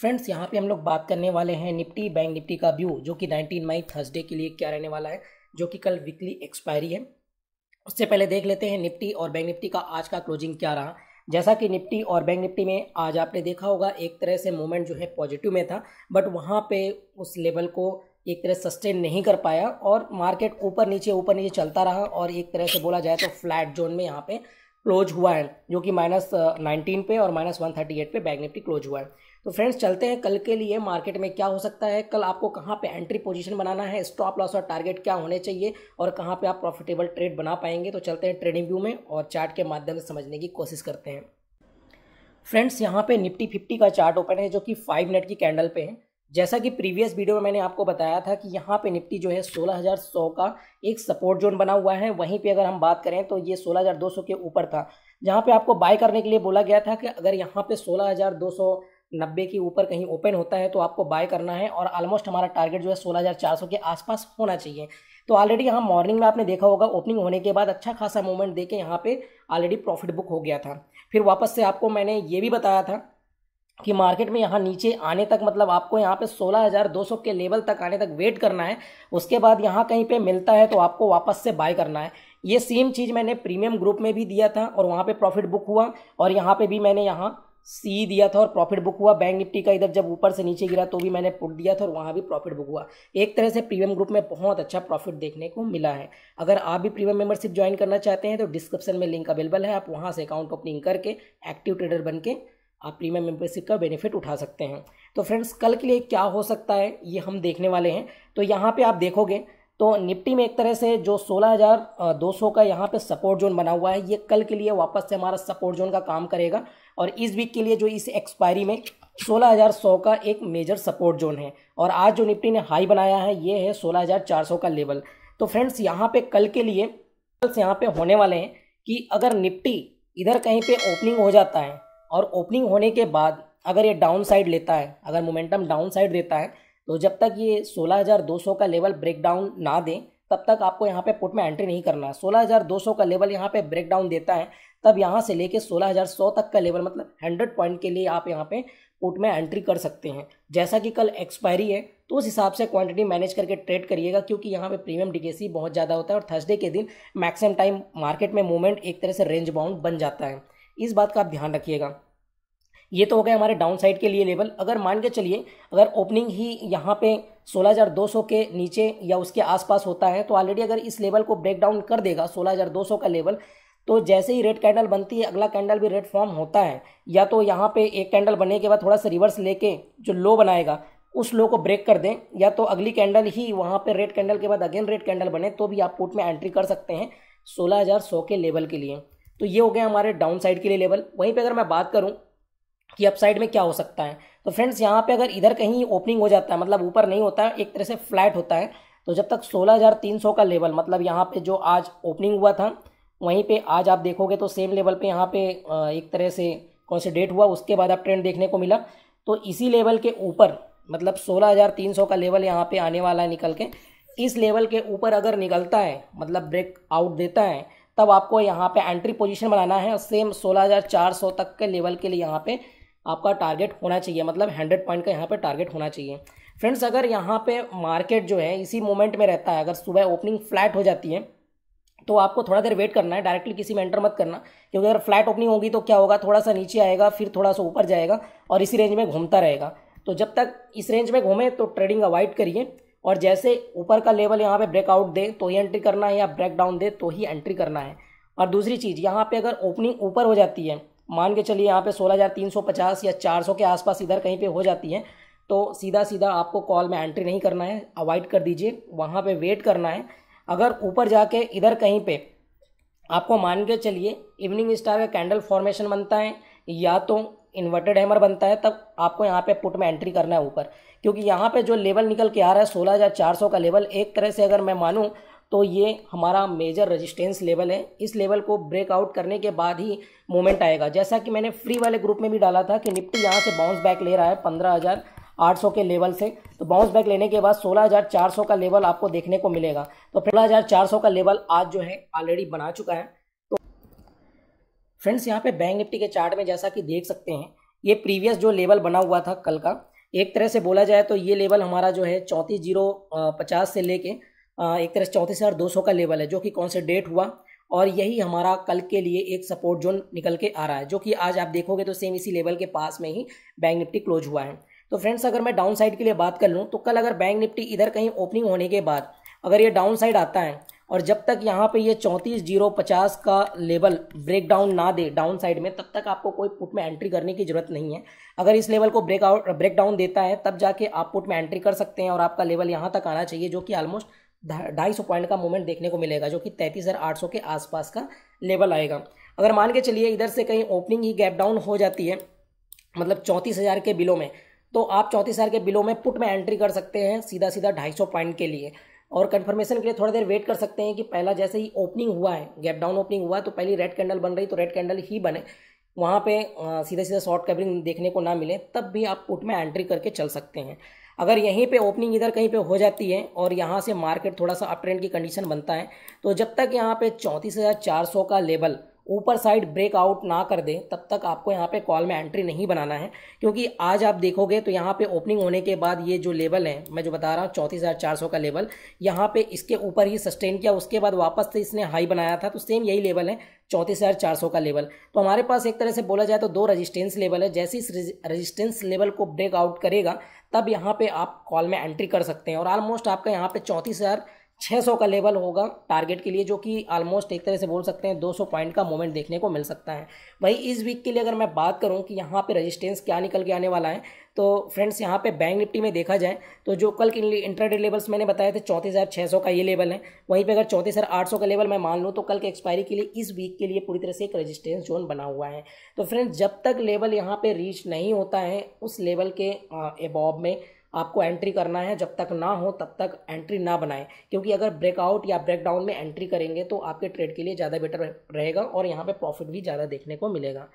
friends यहाँ पे हम लोग बात करने वाले हैं निफ्टी बैंक निफ्टी का व्यू जो कि 19 मई थर्सडे के लिए क्या रहने वाला है जो कि कल वीकली एक्सपायरी है उससे पहले देख लेते हैं निफ्टी और बैंक निफ्टी का आज का क्लोजिंग क्या रहा जैसा कि निफ्टी और बैंक निफ्टी में आज आपने देखा होगा एक तरह से मूवमेंट जो है पॉजिटिव में था बट वहाँ पर उस लेवल को एक तरह सस्टेन नहीं कर पाया और मार्केट ऊपर नीचे ऊपर नीचे चलता रहा और एक तरह से बोला जाए तो फ्लैट जोन में यहाँ पर क्लोज हुआ है जो कि माइनस नाइनटीन uh, पे और माइनस वन थर्टी एट पर बैंक निफ्टी क्लोज हुआ है तो फ्रेंड्स चलते हैं कल के लिए मार्केट में क्या हो सकता है कल आपको कहाँ पे एंट्री पोजीशन बनाना है स्टॉप लॉस और टारगेट क्या होने चाहिए और कहाँ पे आप प्रॉफिटेबल ट्रेड बना पाएंगे तो चलते हैं ट्रेडिंग व्यू में और चार्ट के माध्यम से समझने की कोशिश करते हैं फ्रेंड्स यहाँ पे निफ्टी फिफ्टी का चार्ट ओपन है जो कि फाइव मिनट की कैंडल पे है जैसा कि प्रीवियस वीडियो में मैंने आपको बताया था कि यहाँ पे निफ्टी जो है 16,100 का एक सपोर्ट जोन बना हुआ है वहीं पे अगर हम बात करें तो ये 16,200 के ऊपर था जहाँ पे आपको बाय करने के लिए बोला गया था कि अगर यहाँ पे 16,200 नब्बे के ऊपर कहीं ओपन होता है तो आपको बाय करना है और ऑलमोस्ट हमारा टारगेट जो है सोलह हज़ार चार सौ के आसपास होना चाहिए तो ऑलरेडी यहाँ मॉर्निंग में आपने देखा होगा ओपनिंग होने के बाद अच्छा खासा मूवमेंट दे के यहाँ पे ऑलरेडी प्रॉफिट बुक हो गया था फिर वापस से आपको मैंने ये भी बताया था कि मार्केट में यहाँ नीचे आने तक मतलब आपको यहाँ पे 16,200 के लेवल तक आने तक वेट करना है उसके बाद यहाँ कहीं पे मिलता है तो आपको वापस से बाय करना है ये सेम चीज़ मैंने प्रीमियम ग्रुप में भी दिया था और वहाँ पे प्रॉफिट बुक हुआ और यहाँ पे भी मैंने यहाँ सी दिया था और प्रॉफिट बुक हुआ बैंक निफ्टी का इधर जब ऊपर से नीचे गिरा तो भी मैंने पुट दिया था और वहाँ भी प्रॉफिट बुक हुआ एक तरह से प्रीमियम ग्रुप में बहुत अच्छा प्रॉफिट देखने को मिला है अगर आप भी प्रीमियम मेंबरशिप ज्वाइन करना चाहते हैं तो डिस्क्रिप्शन में लिंक अवेलेबल है आप वहाँ से अकाउंट ओपनिंग करके एक्टिव ट्रेडर बन आप प्रीमियम मेंबरशिप का बेनिफिट उठा सकते हैं तो फ्रेंड्स कल के लिए क्या हो सकता है ये हम देखने वाले हैं तो यहाँ पर आप देखोगे तो निफ्टी में एक तरह से जो 16,200 का यहाँ पे सपोर्ट जोन बना हुआ है ये कल के लिए वापस से हमारा सपोर्ट जोन का काम करेगा और इस वीक के लिए जो इस एक्सपायरी में 16,100 का एक मेजर सपोर्ट जोन है और आज जो निफ्टी ने हाई बनाया है ये है 16,400 का लेवल तो फ्रेंड्स यहाँ पे कल के लिए यहाँ पे होने वाले हैं कि अगर निफ्टी इधर कहीं पर ओपनिंग हो जाता है और ओपनिंग होने के बाद अगर ये डाउन साइड लेता है अगर मोमेंटम डाउन साइड देता है तो जब तक ये 16,200 का लेवल ब्रेक डाउन ना दें तब तक आपको यहाँ पे पुट में एंट्री नहीं करना है 16,200 का लेवल यहाँ पे ब्रेक डाउन देता है तब यहाँ से लेके 16,100 तक का लेवल मतलब 100 पॉइंट के लिए आप यहाँ पे पुट में एंट्री कर सकते हैं जैसा कि कल एक्सपायरी है तो उस हिसाब से क्वांटिटी मैनेज करके ट्रेड करिएगा क्योंकि यहाँ पे प्रीमियम डिकेसी बहुत ज़्यादा होता है और थर्सडे के दिन मैक्सिमम टाइम मार्केट में मूवमेंट एक तरह से रेंज बाउंड बन जाता है इस बात का आप ध्यान रखिएगा ये तो हो गया हमारे डाउन साइड के लिए लेवल अगर मान के चलिए अगर ओपनिंग ही यहाँ पे 16,200 के नीचे या उसके आसपास होता है तो ऑलरेडी अगर इस लेवल को ब्रेक डाउन कर देगा 16,200 का लेवल तो जैसे ही रेड कैंडल बनती है अगला कैंडल भी रेड फॉर्म होता है या तो यहाँ पे एक कैंडल बनने के बाद थोड़ा सा रिवर्स लेके जो लो बनाएगा उस लो को ब्रेक कर दें या तो अगली कैंडल ही वहाँ पर रेड कैंडल के बाद अगेन रेड कैंडल बने तो भी आप पुट में एंट्री कर सकते हैं सोलह के लेवल के लिए तो ये हो गया हमारे डाउन साइड के लिए लेवल वहीं पर अगर मैं बात करूँ कि अपसाइड में क्या हो सकता है तो फ्रेंड्स यहाँ पे अगर इधर कहीं ओपनिंग हो जाता है मतलब ऊपर नहीं होता है एक तरह से फ्लैट होता है तो जब तक 16,300 का लेवल मतलब यहाँ पे जो आज ओपनिंग हुआ था वहीं पे आज आप देखोगे तो सेम लेवल पे यहाँ पे एक तरह से कौन डेट हुआ उसके बाद आप ट्रेंड देखने को मिला तो इसी लेवल के ऊपर मतलब 16,300 का लेवल यहाँ पे आने वाला है निकल के इस लेवल के ऊपर अगर निकलता है मतलब ब्रेक आउट देता है तब आपको यहाँ पर एंट्री पोजीशन बनाना है हजार सेम सौ तक के लेवल के लिए यहाँ पर आपका टारगेट होना चाहिए मतलब हंड्रेड पॉइंट का यहाँ पर टारगेट होना चाहिए फ्रेंड्स अगर यहाँ पे मार्केट जो है इसी मोमेंट में रहता है अगर सुबह ओपनिंग फ्लैट हो जाती है तो आपको थोड़ा देर वेट करना है डायरेक्टली किसी में एंटर मत करना क्योंकि अगर फ्लैट ओपनिंग होगी तो क्या होगा थोड़ा सा नीचे आएगा फिर थोड़ा सा ऊपर जाएगा और इसी रेंज में घूमता रहेगा तो जब तक इस रेंज में घूमे तो ट्रेडिंग अवॉइड करिए और जैसे ऊपर का लेवल यहाँ पे ब्रेकआउट दे तो ही एंट्री करना है या ब्रेक डाउन दे तो ही एंट्री करना है और दूसरी चीज़ यहाँ पर अगर ओपनिंग ऊपर हो जाती है मान के चलिए यहाँ पे 16,350 या 400 के आसपास इधर कहीं पे हो जाती हैं तो सीधा सीधा आपको कॉल में एंट्री नहीं करना है अवॉइड कर दीजिए वहाँ पे वेट करना है अगर ऊपर जाके इधर कहीं पे आपको मान के चलिए इवनिंग स्टार का कैंडल फॉर्मेशन बनता है या तो इन्वर्टेड हैमर बनता है तब आपको यहाँ पे पुट में एंट्री करना है ऊपर क्योंकि यहाँ पे जो लेवल निकल के आ रहा है सौ का लेवल एक तरह से अगर मैं मानूँ तो ये हमारा मेजर रेजिस्टेंस लेवल है इस लेवल को ब्रेकआउट करने के बाद ही मोमेंट आएगा जैसा कि मैंने फ्री वाले ग्रुप में भी डाला था कि निफ्टी यहाँ से बाउंस बैक ले रहा है पंद्रह हज़ार सौ के लेवल से तो बाउंस बैक लेने के बाद 16,400 का लेवल आपको देखने को मिलेगा तो सौ का लेवल आज जो है ऑलरेडी बना चुका है तो फ्रेंड्स यहाँ पर बैंक निफ्टी के चार्ट में जैसा कि देख सकते हैं ये प्रीवियस जो लेवल बना हुआ था कल का एक तरह से बोला जाए तो ये लेवल हमारा जो है चौंतीस जीरो पचास से लेके एक तरह से चौंतीस हज़ार दो सौ का लेवल है जो कि डेट हुआ और यही हमारा कल के लिए एक सपोर्ट जोन निकल के आ रहा है जो कि आज आप देखोगे तो सेम इसी लेवल के पास में ही बैंक निफ्टी क्लोज हुआ है तो फ्रेंड्स अगर मैं डाउन साइड के लिए बात कर लूँ तो कल अगर बैंक निफ्टी इधर कहीं ओपनिंग होने के बाद अगर ये डाउन साइड आता है और जब तक यहाँ पे ये चौंतीस जीरो पचास का लेवल ब्रेक डाउन ना दे डाउन साइड में तब तक आपको कोई पुट में एंट्री करने की जरूरत नहीं है अगर इस लेवल को ब्रेक आउट ब्रेक डाउन देता है तब जाके आप पुट में एंट्री कर सकते हैं और आपका लेवल यहाँ तक आना चाहिए जो कि ऑलमोस्ट ढाई सौ पॉइंट का मूवमेंट देखने को मिलेगा जो कि तैंतीस हज़ार आठ सौ के आसपास का लेवल आएगा अगर मान के चलिए इधर से कहीं ओपनिंग ही गैप डाउन हो जाती है मतलब चौंतीस हज़ार के बिलो में तो आप चौंतीस हज़ार के बिलो में पुट में एंट्री कर सकते हैं सीधा सीधा ढाई सौ पॉइंट के लिए और कन्फर्मेशन के लिए थोड़ी देर वेट कर सकते हैं कि पहला जैसे ही ओपनिंग हुआ है गैप डाउन ओपनिंग हुआ तो पहली रेड कैंडल बन रही तो रेड कैंडल ही बने वहाँ पे सीधा सीधा शॉर्ट कवरिंग देखने को ना मिले तब भी आप पुट में एंट्री करके चल सकते हैं अगर यहीं पे ओपनिंग इधर कहीं पे हो जाती है और यहाँ से मार्केट थोड़ा सा अप ट्रेंड की कंडीशन बनता है तो जब तक यहाँ पे चौंतीस का लेवल ऊपर साइड ब्रेक आउट ना कर दें तब तक आपको यहाँ पे कॉल में एंट्री नहीं बनाना है क्योंकि आज आप देखोगे तो यहाँ पे ओपनिंग होने के बाद ये जो लेवल है मैं जो बता रहा हूँ चौंतीस हज़ार चार सौ का लेवल यहाँ पे इसके ऊपर ही सस्टेन किया उसके बाद वापस से इसने हाई बनाया था तो सेम यही लेवल है चौंतीस हज़ार चार सौ का लेवल तो हमारे पास एक तरह से बोला जाए तो दो रजिस्टेंस लेवल है जैसे इस रजिस्टेंस लेवल को ब्रेक आउट करेगा तब यहाँ पर आप कॉल में एंट्री कर सकते हैं और ऑलमोस्ट आपका यहाँ पर चौंतीस हज़ार 600 का लेवल होगा टारगेट के लिए जो कि ऑलमोस्ट एक तरह से बोल सकते हैं 200 पॉइंट का मोमेंट देखने को मिल सकता है वहीं इस वीक के लिए अगर मैं बात करूं कि यहाँ पे रेजिस्टेंस क्या निकल के आने वाला है तो फ्रेंड्स यहाँ पे बैंक निफ्टी में देखा जाए तो जो कल के लिए इंटरडे लेवल्स मैंने बताए थे चौंतीस हज़ार छः सौ का ये लेवल है वहीं पर अगर चौंतीस हज़ार आठ सौ का लेवल मैं मान लूँ तो कल के एक्सपायरी के लिए इस वीक के लिए पूरी तरह से एक रजिस्टेंस जोन बना हुआ है तो फ्रेंड्स जब तक लेवल यहाँ पर रीच नहीं होता है उस लेवल के एबॉब में आपको एंट्री करना है जब तक ना हो तब तक एंट्री ना बनाएं क्योंकि अगर ब्रेकआउट या ब्रेकडाउन में एंट्री करेंगे तो आपके ट्रेड के लिए ज़्यादा बेटर रहेगा और यहाँ पर प्रॉफिट भी ज़्यादा देखने को मिलेगा